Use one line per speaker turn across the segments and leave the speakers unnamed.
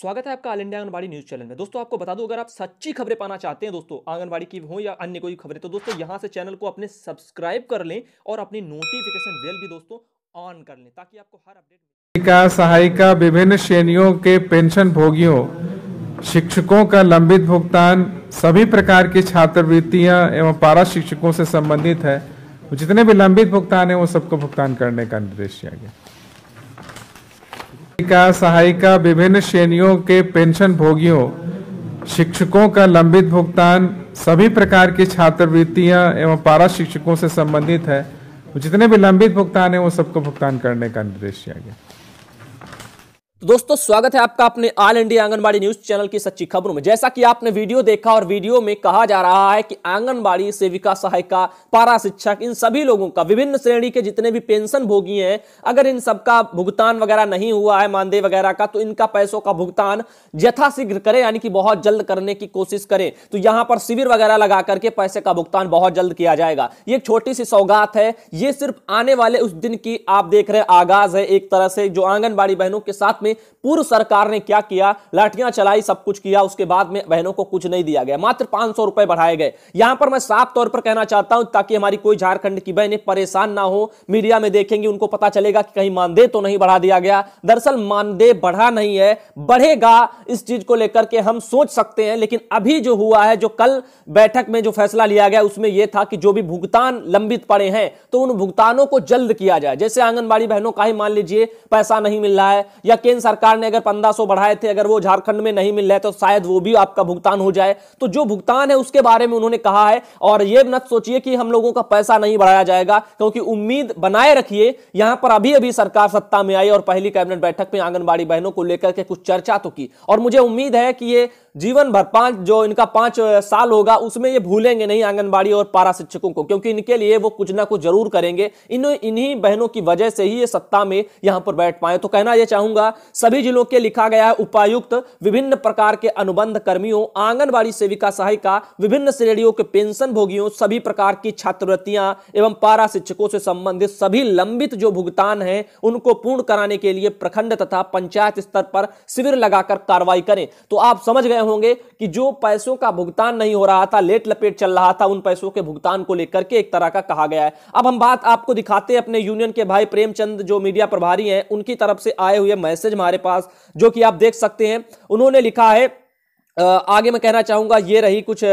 स्वागत है आपका all India Anganwadi news channel में दोस्तों आपको बता दूं अगर आप सच्ची खबरें पाना चाहते हैं दोस्तों आंगनबाड़ी की हो या अन्य कोई खबरें तो दोस्तों यहां से चैनल को अपने सब्सक्राइब कर लें और अपनी नोटिफिकेशन बेल भी दोस्तों ऑन कर लें ताकि आपको हर अपडेट का सहायिका विभिन्न श्रेणियों के पेंशन भोगियों शिक्षकों का लंबित भुगतान सभी प्रकार की छात्रवृत्तियाँ एवं पारा शिक्षकों से संबंधित है जितने भी लंबित भुगतान है वो सबको भुगतान करने का निर्देश दिया गया का सहायिका विभिन्न श्रेणियों के पेंशन भोगियों शिक्षकों का लंबित भुगतान सभी प्रकार की छात्रवृत्तियां एवं पारा शिक्षकों से संबंधित है जितने भी लंबित भुगतान है वो सबको भुगतान करने का निर्देश दिया गया तो दोस्तों स्वागत है आपका अपने all India Anganwadi news channel की सच्ची खबरों में जैसा कि आपने वीडियो देखा और वीडियो में कहा जा रहा है कि आंगनबाड़ी सेविका सहायिका पारा शिक्षक इन सभी लोगों का विभिन्न श्रेणी के जितने भी पेंशन भोगी हैं अगर इन सबका भुगतान वगैरह नहीं हुआ है मानदेय वगैरह का तो इनका पैसों का भुगतान यथाशीघ्र करें यानी कि बहुत जल्द करने की कोशिश करें तो यहाँ पर शिविर वगैरह लगा करके पैसे का भुगतान बहुत जल्द किया जाएगा ये एक छोटी सी सौगात है ये सिर्फ आने वाले उस दिन की आप देख रहे आगाज है एक तरह से जो आंगनबाड़ी बहनों के साथ में पूर्व सरकार ने क्या किया लाठियां चलाई सब कुछ किया उसके बाद में बहनों को कुछ नहीं दिया गया मात्र पांच सौ रुपए बढ़ाए गए यहां पर मैं साफ तौर पर कहना चाहता हूं ताकि हमारी कोई झारखंड की बहनें परेशान ना हो मीडिया में देखेंगे उनको पता चलेगा कि कहीं मानदेय तो नहीं बढ़ा दिया गया दरअसल मानदेय बढ़ा नहीं है बढ़ेगा इस चीज को लेकर के हम सोच सकते हैं लेकिन अभी जो हुआ है जो कल बैठक में जो फैसला लिया गया उसमें यह था कि जो भी भुगतान लंबित पड़े हैं तो उन भुगतानों को जल्द किया जाए जैसे आंगनबाड़ी बहनों का ही मान लीजिए पैसा नहीं मिल रहा है या केंद्र केंद्र सरकार ने अगर पंद्रह सौ बढ़ाए थे अगर वो झारखंड में नहीं मिल रहे तो शायद वो भी आपका भुगतान हो जाए तो जो भुगतान है उसके बारे में उन्होंने कहा है और ये मत सोचिए कि हम लोगों का पैसा नहीं बढ़ाया जाएगा क्योंकि उम्मीद बनाए रखिए यहां पर अभी अभी सरकार सत्ता में आई और पहली कैबिनेट बैठक में आंगनबाड़ी बहनों को लेकर के कुछ चर्चा तो की और मुझे उम्मीद है कि ये जीवन भर पांच जो इनका पांच साल होगा उसमें ये भूलेंगे नहीं आंगनबाड़ी और पारा शिक्षकों को क्योंकि इनके लिए वो कुछ ना कुछ जरूर करेंगे इन इन्हीं बहनों की वजह से ही ये सत्ता में यहां पर बैठ पाए तो कहना यह चाहूंगा सभी जिलों के लिखा गया है उपायुक्त विभिन्न प्रकार के अनुबंध कर्मियों आंगनबाड़ी सेविका सहायिका विभिन्न श्रेणियों के पेंशन भोगियों सभी प्रकार की छात्रवृत्तियां एवं पारा शिक्षकों से संबंधित सभी लंबित जो भुगतान है उनको पूर्ण कराने के लिए प्रखंड तथा पंचायत स्तर पर शिविर लगाकर कार्रवाई करें तो आप समझ गए होंगे कि जो पैसों का भुगतान नहीं हो रहा था लेट लपेट चल रहा था उन पैसों के भुगतान को लेकर के एक तरह का कहा गया है अब हम बात आपको दिखाते हैं अपने यूनियन के भाई प्रेमचंद जो मीडिया प्रभारी हैं उनकी तरफ से आए हुए मैसेज हमारे पास जो कि आप देख सकते हैं उन्होंने लिखा है आगे मैं कहना चाहूंगा ये रही कुछ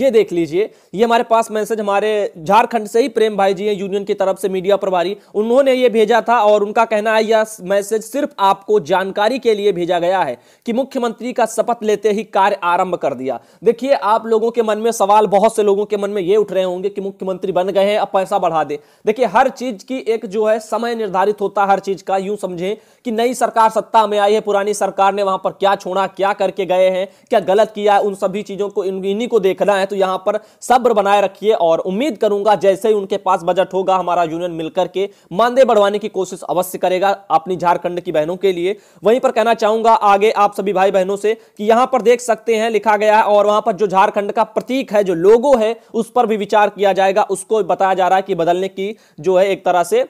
ये देख लीजिए ये हमारे पास मैसेज हमारे झारखंड से ही प्रेम भाई जी हैं यूनियन की तरफ से मीडिया प्रभारी उन्होंने ये भेजा था और उनका कहना है यह मैसेज सिर्फ आपको जानकारी के लिए भेजा गया है कि मुख्यमंत्री का शपथ लेते ही कार्य आरंभ कर दिया देखिए आप लोगों के मन में सवाल बहुत से लोगों के मन में ये उठ रहे होंगे कि मुख्यमंत्री बन गए हैं अब पैसा बढ़ा दे देखिए हर चीज की एक जो है समय निर्धारित होता है हर चीज का यूं समझें कि नई सरकार सत्ता में आई है पुरानी सरकार ने वहां पर क्या छोड़ा क्या करके गए हैं क्या गलत किया उन सभी चीजों को इन्हीं को देखना है है तो यहां पर सब्र बनाए रखिए और उम्मीद करूंगा जैसे ही उनके पास बजट होगा हमारा यूनियन मिलकर के मानदेय बढ़वाने की कोशिश अवश्य करेगा अपनी झारखंड की बहनों के लिए वहीं पर कहना चाहूंगा आगे आप सभी भाई बहनों से कि यहां पर देख सकते हैं लिखा गया है और वहां पर जो झारखंड का प्रतीक है जो लोगो है उस पर भी विचार किया जाएगा उसको बताया जा रहा है कि बदलने की जो है एक तरह से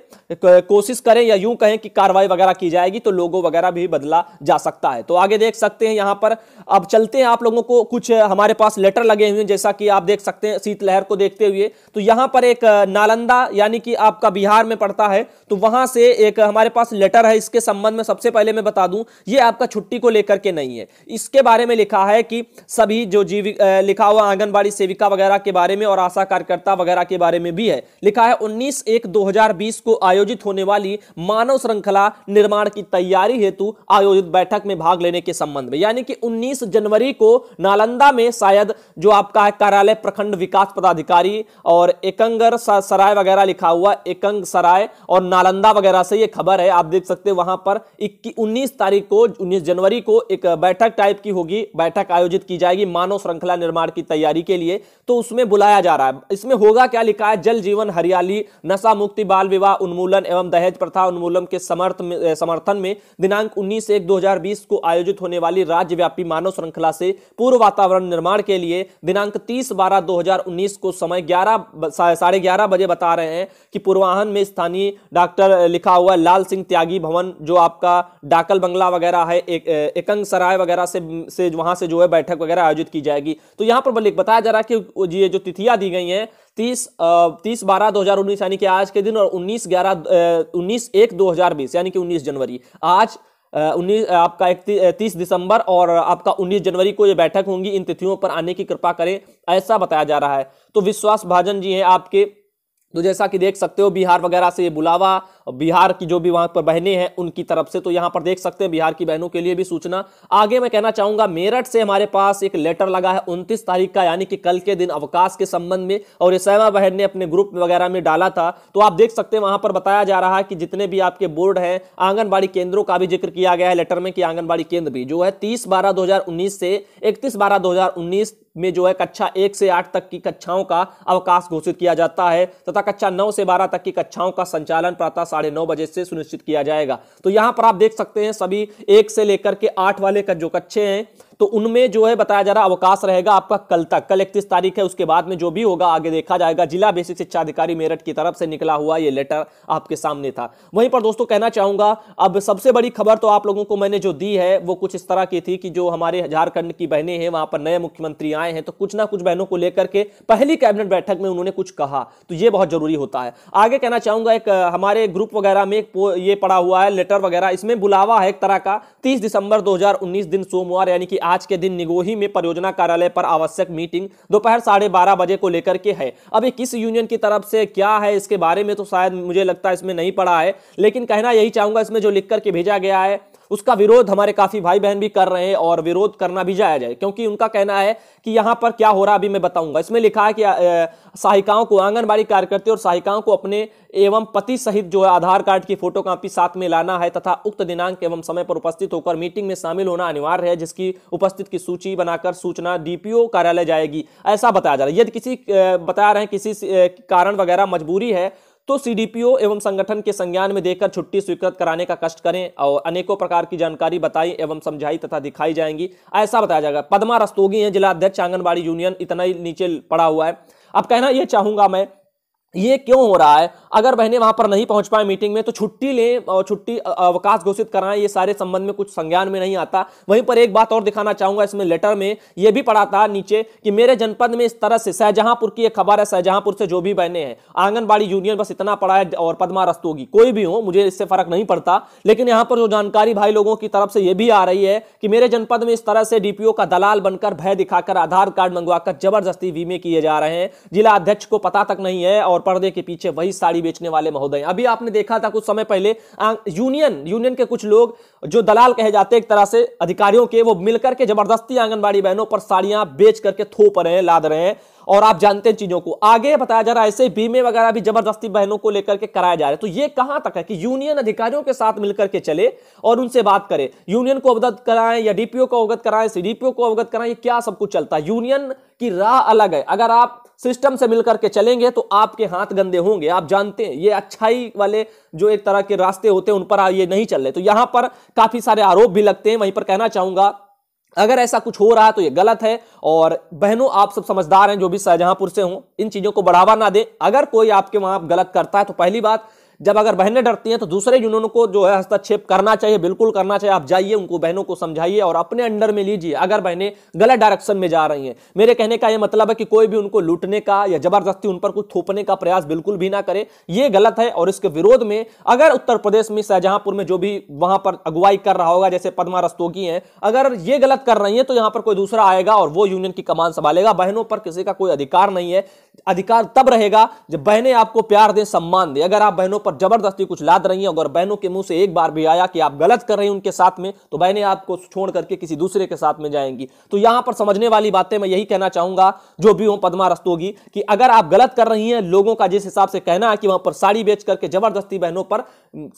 कोशिश करें या यूं कहें कि कार्रवाई वगैरह की जाएगी तो लोगो वगैरह भी बदला जा सकता है तो आगे देख सकते हैं यहां पर अब चलते हैं आप लोगों को कुछ हमारे पास लेटर लगे हुए हैं जैसे जैसा कि आप देख सकते हैं शीतलहर को देखते हुए तो यहां पर एक नालंदा यानी कि आपका बिहार में पड़ता है तो वहां से एक हमारे पास लेटर है इसके संबंध में सबसे पहले मैं बता दूं ये आपका छुट्टी को लेकर के नहीं है इसके बारे में लिखा है कि सभी जो जीविक लिखा हुआ आंगनबाड़ी सेविका वगैरह के बारे में और आशा कार्यकर्ता वगैरह के बारे में भी है लिखा है उन्नीस एक दो को आयोजित होने वाली मानव श्रृंखला निर्माण की तैयारी हेतु आयोजित बैठक में भाग लेने के संबंध में यानी कि उन्नीस जनवरी को नालंदा में शायद जो आपका लिखा है कार्यालय प्रखंड विकास पदाधिकारी और एकंगर सराय वगैरह लिखा हुआ एकंग सराय और नालंदा वगैरह से ये खबर है आप देख सकते हैं वहां पर इक्कीस उन्नीस तारीख को उन्नीस जनवरी को एक बैठक टाइप की होगी बैठक आयोजित की जाएगी मानव श्रृंखला निर्माण की तैयारी के लिए तो उसमें बुलाया जा रहा है इसमें होगा क्या लिखा है जल जीवन हरियाली नशा मुक्ति बाल विवाह उन्मूलन एवं दहेज प्रथा उन्मूलन के समर्थ समर्थन में दिनांक उन्नीस एक दो को आयोजित होने वाली राज्यव्यापी मानव श्रृंखला से पूर्व वातावरण निर्माण के लिए दिनांक दिनांक 30 बारह 2019 को समय ग्यारह साढ़े ग्यारह बजे बता रहे हैं कि पूर्वाहन में स्थानीय डॉक्टर लिखा हुआ लाल सिंह त्यागी भवन जो आपका डाकल बंगला वगैरह है एक, एकंग सराय वगैरह से से वहां से जो है बैठक वगैरह आयोजित की जाएगी तो यहाँ पर बताया जा रहा है कि ये जो तिथियां दी गई हैं तीस तीस बारह दो हजार उन्नीस यानी कि आज के दिन और उन्नीस ग्यारह उन्नीस एक दो हजार बीस यानी कि उन्नीस जनवरी आज उन्नीस आपका एक तीस दिसंबर और आपका उन्नीस जनवरी को ये बैठक होंगी इन तिथियों पर आने की कृपा करें ऐसा बताया जा रहा है तो विश्वास भाजन जी हैं आपके तो जैसा कि देख सकते हो बिहार वगैरह से ये बुलावा बिहार की जो भी वहां पर बहनें हैं उनकी तरफ से तो यहाँ पर देख सकते हैं बिहार की बहनों के लिए भी सूचना आगे मैं कहना चाहूंगा मेरठ से हमारे पास एक लेटर लगा है उनतीस तारीख का यानी कि कल के दिन अवकाश के संबंध में और ये सैमा बहन ने अपने ग्रुप वगैरह में डाला था तो आप देख सकते हैं वहां पर बताया जा रहा है कि जितने भी आपके बोर्ड हैं आंगनबाड़ी केंद्रों का भी जिक्र किया गया है लेटर में कि आंगनबाड़ी केंद्र भी जो है तीस बारह दो से इकतीस बारह दो में जो है कक्षा एक से आठ तक की कक्षाओं का अवकाश घोषित किया जाता है तथा कक्षा नौ से बारह तक की कक्षाओं का संचालन प्रातः साढ़े नौ बजे से सुनिश्चित किया जाएगा तो यहां पर आप देख सकते हैं सभी एक से लेकर के आठ वाले का जो कक्षे हैं तो उनमें जो है बताया जा रहा अवकाश रहेगा आपका कल तक कल इकतीस तारीख है उसके बाद में जो भी होगा आगे देखा जाएगा जिला बेसिक शिक्षा अधिकारी मेरठ की तरफ से निकला हुआ ये लेटर आपके सामने था वहीं पर दोस्तों कहना चाहूंगा अब सबसे बड़ी खबर तो आप लोगों को मैंने जो दी है वो कुछ इस तरह की थी कि जो हमारे झारखंड की बहनें हैं वहां पर नए मुख्यमंत्री आए हैं तो कुछ ना कुछ बहनों को लेकर के पहली कैबिनेट बैठक में उन्होंने कुछ कहा तो ये बहुत जरूरी होता है आगे कहना चाहूंगा एक हमारे ग्रुप वगैरह में ये पड़ा हुआ है लेटर वगैरह इसमें बुलावा है एक तरह का तीस दिसंबर दो दिन सोमवार यानी कि आज के दिन निगोही में परियोजना कार्यालय पर आवश्यक मीटिंग दोपहर साढ़े बारह बजे को लेकर के है अब ये किस यूनियन की तरफ से क्या है इसके बारे में तो शायद मुझे लगता है इसमें नहीं पड़ा है लेकिन कहना यही चाहूंगा इसमें जो लिख करके भेजा गया है उसका विरोध हमारे काफी भाई बहन भी कर रहे हैं और विरोध करना भी जाया जाए क्योंकि उनका कहना है कि यहां पर क्या हो रहा अभी मैं बताऊंगा इसमें लिखा है कि सहायिकाओं को आंगनबाड़ी कार्यकर्ती और सहायिकाओं को अपने एवं पति सहित जो है आधार कार्ड की फोटो कॉपी साथ में लाना है तथा उक्त दिनांक एवं समय पर उपस्थित होकर मीटिंग में शामिल होना अनिवार्य है जिसकी उपस्थित की सूची बनाकर सूचना डीपीओ कार्यालय जाएगी ऐसा बताया जा रहा है यदि किसी बता रहे हैं किसी कारण वगैरह मजबूरी है तो सीडीपीओ एवं संगठन के संज्ञान में देकर छुट्टी स्वीकृत कराने का कष्ट करें और अनेकों प्रकार की जानकारी बताई एवं समझाई तथा दिखाई जाएंगी ऐसा बताया जाएगा पदमा रस्तोगी है जिला अध्यक्ष आंगनबाड़ी यूनियन इतना ही नीचे पड़ा हुआ है अब कहना यह चाहूंगा मैं ये क्यों हो रहा है अगर बहने वहां पर नहीं पहुंच पाए मीटिंग में तो छुट्टी लें और छुट्टी अवकाश घोषित कराएं ये सारे संबंध में कुछ संज्ञान में नहीं आता वहीं पर एक बात और दिखाना चाहूंगा इसमें लेटर में ये भी पढ़ा था नीचे कि मेरे जनपद में इस तरह से शाहजहांपुर की एक खबर है शाहजहांपुर से जो भी बहने हैं आंगनबाड़ी यूनियन बस इतना पड़ा है और पदमा होगी कोई भी हो मुझे इससे फर्क नहीं पड़ता लेकिन यहाँ पर जो जानकारी भाई लोगों की तरफ से यह भी आ रही है कि मेरे जनपद में इस तरह से डीपीओ का दलाल बनकर भय दिखाकर आधार कार्ड मंगवाकर जबरदस्ती वीमे किए जा रहे हैं जिला अध्यक्ष को पता तक नहीं है और पर्दे के पीछे वही साड़ी बेचने वाले महोदय अभी आपने देखा था कुछ समय पहले यूनियन यूनियन के कुछ लोग जो दलाल कहे जाते एक तरह से अधिकारियों के वो मिलकर के जबरदस्ती आंगनबाड़ी बहनों पर साड़ियां बेच करके थोप रहे हैं लाद रहे हैं और आप जानते हैं चीजों को आगे बताया जा रहा है ऐसे बीमे वगैरह भी जबरदस्ती बहनों को लेकर के कराया जा रहा है तो ये कहां तक है कि यूनियन अधिकारियों के साथ मिलकर के चले और उनसे बात करें यूनियन को अवगत कराएं या डीपीओ को अवगत कराएं सीडीपीओ को अवगत कराएं क्या सब कुछ चलता है यूनियन की राह अलग है अगर आप सिस्टम से मिलकर के चलेंगे तो आपके हाथ गंदे होंगे आप जानते हैं ये अच्छाई वाले जो एक तरह के रास्ते होते हैं उन पर ये नहीं चल रहे तो यहां पर काफी सारे आरोप भी लगते हैं वहीं पर कहना चाहूंगा अगर ऐसा कुछ हो रहा है तो ये गलत है और बहनों आप सब समझदार हैं जो भी शाहजहांपुर से हों इन चीजों को बढ़ावा ना दें अगर कोई आपके वहां गलत करता है तो पहली बात जब अगर बहनें डरती हैं तो दूसरे यूनियनों को जो है हस्तक्षेप करना चाहिए बिल्कुल करना चाहिए आप जाइए उनको बहनों को समझाइए और अपने अंडर में लीजिए अगर बहनें गलत डायरेक्शन में जा रही हैं मेरे कहने का यह मतलब है कि कोई भी उनको लूटने का या जबरदस्ती उन पर कुछ थोपने का प्रयास बिल्कुल भी ना करे ये गलत है और इसके विरोध में अगर उत्तर प्रदेश में शाहजहांपुर में जो भी वहां पर अगुवाई कर रहा होगा जैसे पदमा रस्तोगी है अगर ये गलत कर रही है तो यहां पर कोई दूसरा आएगा और वो यूनियन की कमान संभालेगा बहनों पर किसी का कोई अधिकार नहीं है अधिकार तब रहेगा जब बहनें आपको प्यार दें सम्मान दें अगर आप बहनों पर जबरदस्ती कुछ लाद रही हैं अगर बहनों के मुंह से एक बार भी आया कि आप गलत कर रहे हैं उनके साथ में तो बहनें आपको छोड़ करके किसी दूसरे के साथ में जाएंगी तो यहां पर समझने वाली बातें मैं यही कहना चाहूंगा जो भी हूं पदमा रस्तोगी कि अगर आप गलत कर रही हैं लोगों का जिस हिसाब से कहना है कि वहां पर साड़ी बेच करके जबरदस्ती बहनों पर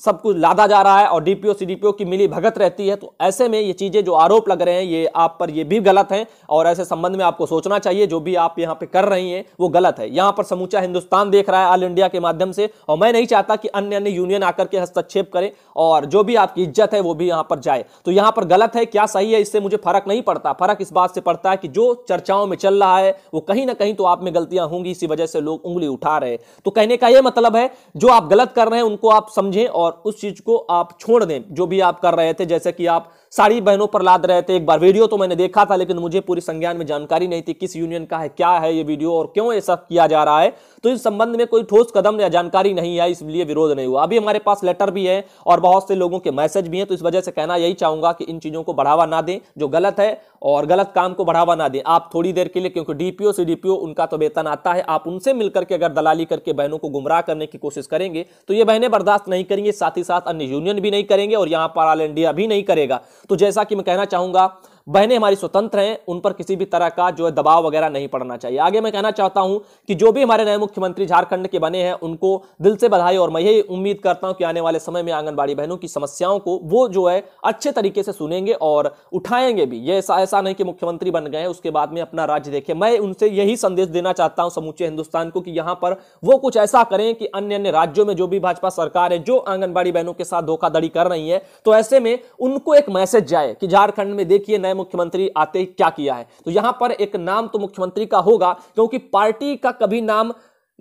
सब कुछ लादा जा रहा है और डीपीओ सीडीपीओ की मिली भगत रहती है तो ऐसे में ये चीजें जो आरोप लग रहे हैं ये आप पर ये भी गलत हैं और ऐसे संबंध में आपको सोचना चाहिए जो भी आप यहां पे कर रही हैं वो गलत गलत है यहां पर समूचा हिंदुस्तान देख रहा है ऑल इंडिया के माध्यम से और मैं नहीं चाहता कि अन्य अन्य यूनियन आकर के हस्तक्षेप करें और जो भी आपकी इज्जत है वो भी यहां पर जाए तो यहां पर गलत है क्या सही है इससे मुझे फर्क नहीं पड़ता फर्क इस बात से पड़ता है कि जो चर्चाओं में चल रहा है वो कहीं ना कहीं तो आप में गलतियां होंगी इसी वजह से लोग उंगली उठा रहे तो कहने का यह मतलब है जो आप गलत कर रहे हैं उनको आप समझें और उस चीज को आप छोड़ दें जो भी आप कर रहे थे जैसे कि आप सारी बहनों पर लाद रहे थे एक बार वीडियो तो मैंने देखा था लेकिन मुझे पूरी संज्ञान में जानकारी नहीं थी किस यूनियन का है क्या है ये वीडियो और क्यों ऐसा किया जा रहा है तो इस संबंध में कोई ठोस कदम या जानकारी नहीं है इसलिए विरोध नहीं हुआ अभी हमारे पास लेटर भी है और बहुत से लोगों के मैसेज भी हैं तो इस वजह से कहना यही चाहूंगा कि इन चीज़ों को बढ़ावा ना दें जो गलत है और गलत काम को बढ़ावा ना दें आप थोड़ी देर के लिए क्योंकि डीपीओ डीपीओ उनका तो वेतन आता है आप उनसे मिलकर के अगर दलाली करके बहनों को गुमराह करने की कोशिश करेंगे तो ये बहनें बर्दाश्त नहीं करेंगे साथ ही साथ अन्य यूनियन भी नहीं करेंगे और यहाँ पर ऑल इंडिया भी नहीं करेगा तो जैसा कि मैं कहना चाहूंगा बहनें हमारी स्वतंत्र हैं उन पर किसी भी तरह का जो है दबाव वगैरह नहीं पड़ना चाहिए आगे मैं कहना चाहता हूं कि जो भी हमारे नए मुख्यमंत्री झारखंड के बने हैं उनको दिल से बधाई और मैं यही उम्मीद करता हूं कि आने वाले समय में आंगनबाड़ी बहनों की समस्याओं को वो जो है अच्छे तरीके से सुनेंगे और उठाएंगे भी ये ऐसा ऐसा नहीं कि मुख्यमंत्री बन गए उसके बाद में अपना राज्य देखे मैं उनसे यही संदेश देना चाहता हूं समूचे हिंदुस्तान को कि यहां पर वो कुछ ऐसा करें कि अन्य अन्य राज्यों में जो भी भाजपा सरकार है जो आंगनबाड़ी बहनों के साथ धोखाधड़ी कर रही है तो ऐसे में उनको एक मैसेज जाए कि झारखंड में देखिए नए नए मुख्यमंत्री आते क्या किया है तो यहां पर एक नाम तो मुख्यमंत्री का होगा क्योंकि पार्टी का कभी नाम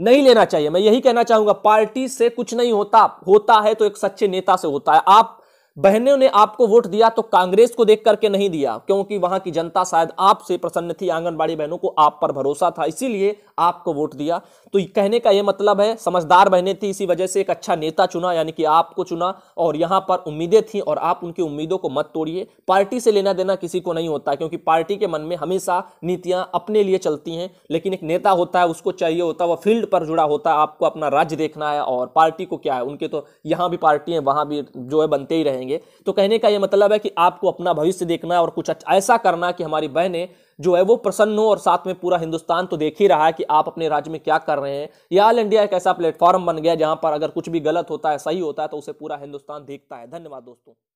नहीं लेना चाहिए मैं यही कहना चाहूंगा पार्टी से कुछ नहीं होता होता है तो एक सच्चे नेता से होता है आप बहनों ने आपको वोट दिया तो कांग्रेस को देख करके नहीं दिया क्योंकि वहां की जनता शायद आपसे प्रसन्न थी आंगनबाड़ी बहनों को आप पर भरोसा था इसीलिए आपको वोट दिया तो कहने का यह मतलब है समझदार बहनें थी इसी वजह से एक अच्छा नेता चुना यानी कि आपको चुना और यहां पर उम्मीदें थी और आप उनकी उम्मीदों को मत तोड़िए पार्टी से लेना देना किसी को नहीं होता क्योंकि पार्टी के मन में हमेशा नीतियां अपने लिए चलती हैं लेकिन एक नेता होता है उसको चाहिए होता है वह फील्ड पर जुड़ा होता है आपको अपना राज्य देखना है और पार्टी को क्या है उनके तो यहां भी पार्टी है वहां भी जो है बनते ही रहेंगे जाएंगे तो कहने का यह मतलब है कि आपको अपना भविष्य देखना और कुछ अच्छा ऐसा करना कि हमारी बहनें जो है वो प्रसन्न हो और साथ में पूरा हिंदुस्तान तो देख ही रहा है कि आप अपने राज्य में क्या कर रहे हैं या ऑल इंडिया एक ऐसा प्लेटफॉर्म बन गया जहां पर अगर कुछ भी गलत होता है सही होता है तो उसे पूरा हिंदुस्तान देखता है धन्यवाद दोस्तों